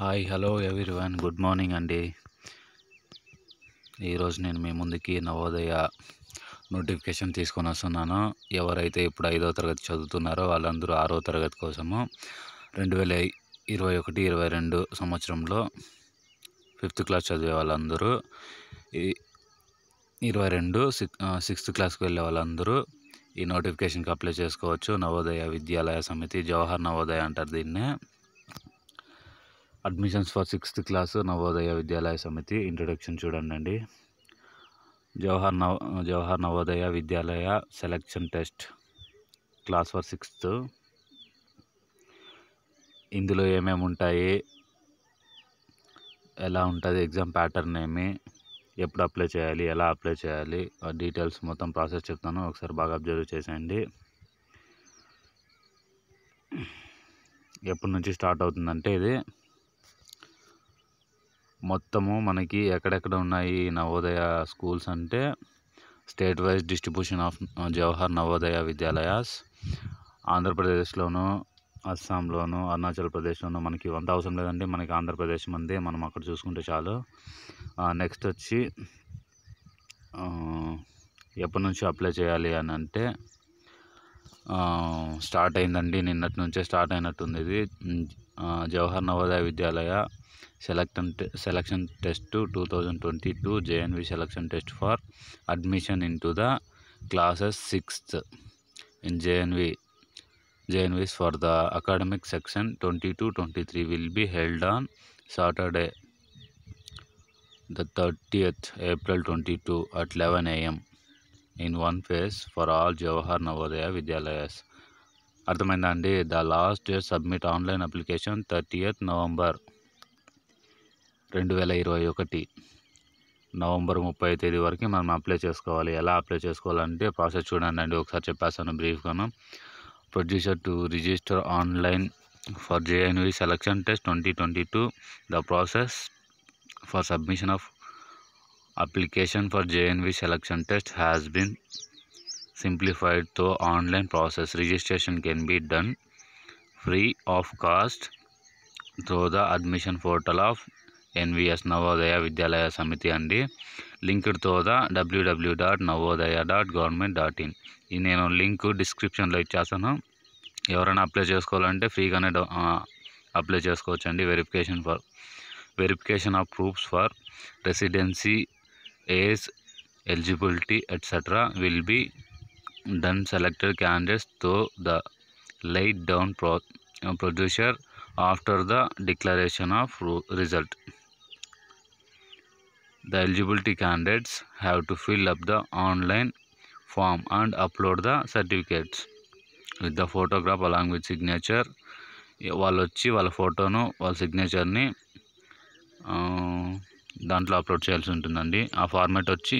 Hi hello one good morning అండి ఈరోజు నేను మీ ముందుకి నవోదయ నోటిఫికేషన్ తీసుకొని వస్తున్నాను ఎవరైతే ఇప్పుడు ఐదో తరగతి చదువుతున్నారో వాళ్ళందరూ ఆరో తరగతి కోసము రెండు వేల ఇరవై ఒకటి ఇరవై రెండు సంవత్సరంలో ఫిఫ్త్ క్లాస్ చదివే వాళ్ళందరూ ఇరవై రెండు సిక్స్త్ క్లాస్కి వెళ్ళే వాళ్ళందరూ ఈ నోటిఫికేషన్కి అప్లై చేసుకోవచ్చు నవోదయ విద్యాలయ సమితి జవహర్ నవోదయ అంటారు దీన్నే admissions for sixth class Navodaya Vidyalaya Samiti introduction చూడండి Jawahar Nava Jawahar Navodaya Vidyalaya selection test class for sixth ఇందులో ఏమేమి ఉంటాయి ఎలా ఉంటుంది ఎగ్జామ్ ప్యాటర్న్ ఏమి ఎప్పుడు అప్లై చేయాలి ఎలా అప్లై చేయాలి డీటెయిల్స్ మొత్తం ప్రాసెస్ చెప్తాను ఒకసారి బాగా అబ్జర్వ్ చేసేయండి ఎప్పటి నుంచి స్టార్ట్ అవుతుందంటే ఇది మొత్తము మనకి ఎక్కడెక్కడ ఉన్నాయి నవోదయ స్కూల్స్ అంటే state wise distribution of Jawahar Navodaya Vidyalayas ఆంధ్రప్రదేశ్లోను అస్సాంలోను అరుణాచల్ ప్రదేశ్లోను మనకి వన్ అవసరం లేదండి మనకి ఆంధ్రప్రదేశ్ మంది మనం అక్కడ చూసుకుంటే చాలు నెక్స్ట్ వచ్చి ఎప్పటి నుంచి అప్లై చేయాలి అని అంటే స్టార్ట్ అయిందండి నిన్నటి నుంచే స్టార్ట్ అయినట్టుంది ఇది Jawahar Navodaya Vidyalaya selection selection test two thousand twenty two JNV selection test for admission in to the classes sixth in JNV JNVs for the academic section twenty two twenty three will be held on Saturday the thirtieth April twenty two at eleven AM in one phase for all Jawahar Navodaya Vidyalayas అర్థమైందా అండి the last day submit online application thirtieth November రెండు వేల ఇరవై ఒకటి November ముప్పై తేదీ వరకు మనం అప్లై చేసుకోవాలి ఎలా అప్లై చేసుకోవాలంటే ప్రాసెస్ చూడండి అండి ఒకసారి చెప్పేస్తాను బ్రీఫ్గాను procedure to register online for JNV selection test twenty twenty two the process for submission of application for JNV selection test has simplified సింప్లిఫైడ్తో online process registration can be done free of cost through the admission portal of NVS Navodaya Vidyalaya Samiti అండి linked W WWW dot Navodaya dot government dot in ఈ నేను link డిస్క్రిప్షన్లో ఇచ్చేస్తాను ఎవరైనా apply చేసుకోవాలంటే ఫ్రీగానే apply చేసుకోవచ్చండి verification for verification of proofs for residency age eligibility etc will be done selected candidates to the laid down pro procedure after the declaration of result the eligibility candidates have to fill up the online form and upload the certificates with the photograph along with signature వాళ్ళు వచ్చి వాళ్ళ ఫోటోను వాళ్ళ సిగ్నేచర్ని దాంట్లో upload చేయాల్సి ఉంటుందండి ఆ format వచ్చి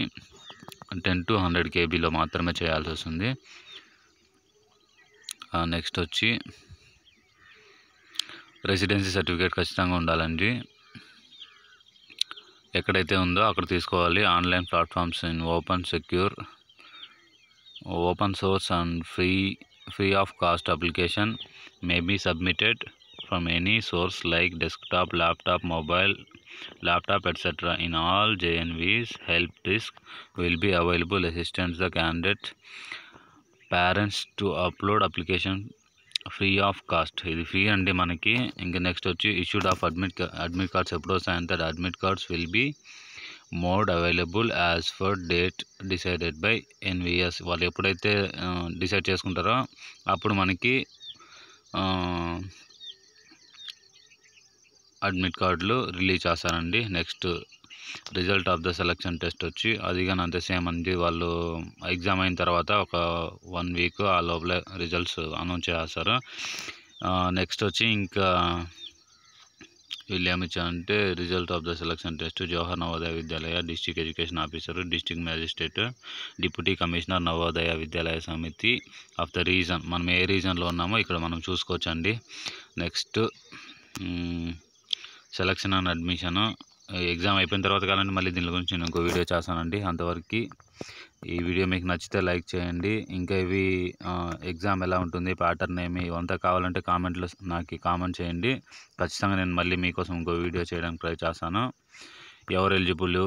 టెన్ టు హండ్రెడ్ కేబీలో మాత్రమే చేయాల్సి వస్తుంది నెక్స్ట్ వచ్చి రెసిడెన్సీ సర్టిఫికేట్ ఖచ్చితంగా ఉండాలండి ఎక్కడైతే ఉందో అక్కడ తీసుకోవాలి online platforms in open secure open source and free free of cost application may be submitted from any source like desktop, laptop, mobile, laptop, etc. In all JNVs, help disk will be available assistance the candidate parents to upload application free of cost ఇది free అండి మనకి ఇంకా next వచ్చి issued of admit admit cards ఎప్పుడు వస్తాయంటే admit cards will be made available as per date decided by NVS వాళ్ళు ఎప్పుడైతే decide చేసుకుంటారో అప్పుడు మనకి అడ్మిట్ కార్డులు రిలీజ్ చేస్తారండి next result of the selection test వచ్చి అది కానీ అంతే సేమ్ అండి వాళ్ళు ఎగ్జామ్ అయిన తర్వాత ఒక వన్ వీక్ ఆ లోపల రిజల్ట్స్ అనౌన్స్ చేస్తారు నెక్స్ట్ వచ్చి ఇంకా వీళ్ళు ఏమిచ్చారంటే result of the selection test Jawahar Navodaya Vidyalaya district education officer district magistrate deputy commissioner Navodaya Vidyalaya Samiti of the reason మనం ఏ రీజన్లో ఉన్నామో ఇక్కడ మనం చూసుకోవచ్చండి next selection and admission exam అయిపోయిన తర్వాత కాలండి మళ్ళీ దీని గురించి నేను ఇంకో వీడియో చేస్తానండి అంతవరకు ఈ వీడియో మీకు నచ్చితే లైక్ చేయండి ఇంకా ఇవి ఎగ్జామ్ ఎలా ఉంటుంది ప్యాటర్న్ ఏమి ఇవంతా కావాలంటే కామెంట్లో నాకు కామెంట్ చేయండి ఖచ్చితంగా నేను మళ్ళీ మీకోసం ఇంకో వీడియో చేయడానికి ట్రై చేస్తాను ఎవరు ఎలిజిబుల్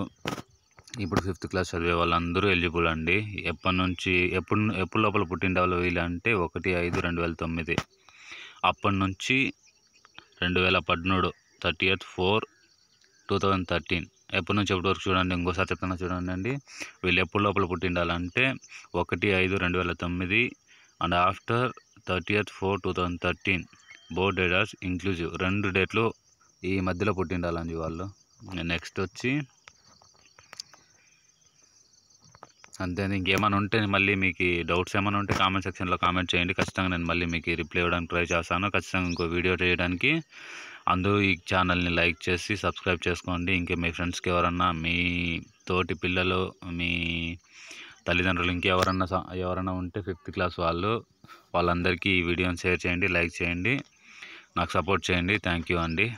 ఇప్పుడు ఫిఫ్త్ క్లాస్ చదివే వాళ్ళందరూ ఎలిజిబుల్ అండి ఎప్పటి నుంచి ఎప్పుడు ఎప్పుడు లోపల పుట్టిన డెవలప్ అంటే ఒకటి ఐదు రెండు వేల తొమ్మిది అప్పటి నుంచి రెండు వేల పద్నాడు thirty eighth four two thousand thirteen ఎప్పటి నుంచి ఎప్పటి వరకు చూడండి ఇంకోసారి చెప్తున్నా చూడండి అండి వీళ్ళు ఎప్పుడు లోపల పుట్టిండాలంటే ఒకటి ఐదు రెండు వేల తొమ్మిది and after thirty eighth four two thousand thirteen board datas inclusive రెండు డేట్లు ఈ మధ్యలో పుట్టిండాలండి వాళ్ళు నెక్స్ట్ వచ్చి అంతే ఇంకేమైనా ఉంటే మళ్ళీ మీకు డౌట్స్ ఏమైనా ఉంటే కామెంట్ సెక్షన్లో కామెంట్ చేయండి ఖచ్చితంగా నేను మళ్ళీ మీకు రిప్లై ఇవ్వడానికి ట్రై చేస్తాను ఖచ్చితంగా ఇంకో వీడియో చేయడానికి అందరూ ఈ ఛానల్ని లైక్ చేసి సబ్స్క్రైబ్ చేసుకోండి ఇంకా మీ ఫ్రెండ్స్కి ఎవరన్నా మీ తోటి పిల్లలు మీ తల్లిదండ్రులు ఇంకెవరన్నా ఎవరన్నా ఉంటే ఫిఫ్త్ క్లాస్ వాళ్ళు వాళ్ళందరికీ ఈ వీడియోని షేర్ చేయండి లైక్ చేయండి నాకు సపోర్ట్ చేయండి థ్యాంక్ యూ అండి